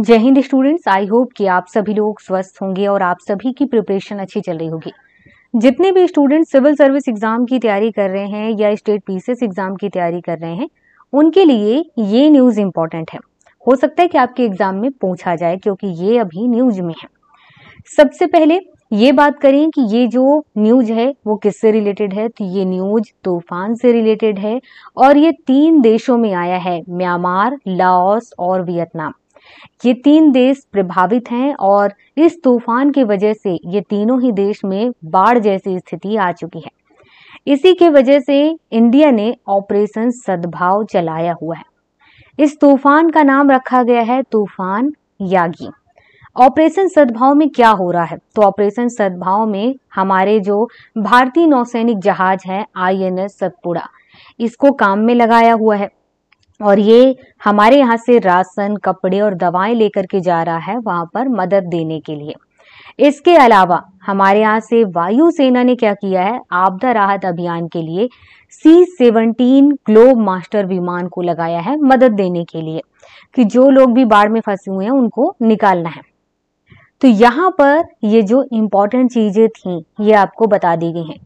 जय Hind students I hope कि आप सभी लोग स्वस्थ होंगे और आप सभी की प्रिपरेशन अच्छी चल रही होगी जितने भी स्टूडेंट सिविल सर्विस एग्जाम की तैयारी कर रहे हैं या स्टेट पीसीएस एग्जाम की तैयारी कर रहे हैं उनके लिए ये न्यूज़ इम्पॉर्टेंट है हो सकता है कि आपके एग्जाम में पूछा जाए क्योंकि ये अभी न्यूज में है सबसे पहले ये बात करें कि ये जो न्यूज है वो किससे रिलेटेड है तो ये न्यूज तूफान से रिलेटेड है और ये तीन देशों में आया है म्यांमार लाओस और वियतनाम ये तीन देश प्रभावित हैं और इस तूफान की वजह से ये तीनों ही देश में बाढ़ जैसी स्थिति आ चुकी है इसी के वजह से इंडिया ने ऑपरेशन सद्भाव चलाया हुआ है इस तूफान का नाम रखा गया है तूफान यागी ऑपरेशन सद्भाव में क्या हो रहा है तो ऑपरेशन सद्भाव में हमारे जो भारतीय नौसैनिक जहाज है आई एन एस सतपुड़ा इसको काम में लगाया हुआ है और ये हमारे यहाँ से राशन कपड़े और दवाएं लेकर के जा रहा है वहां पर मदद देने के लिए इसके अलावा हमारे यहाँ से वायु सेना ने क्या किया है आपदा राहत अभियान के लिए सी सेवनटीन ग्लोब मास्टर विमान को लगाया है मदद देने के लिए कि जो लोग भी बाढ़ में फंसे हुए हैं उनको निकालना है तो यहाँ पर ये जो इम्पोर्टेंट चीज़ें थी ये आपको बता दी गई हैं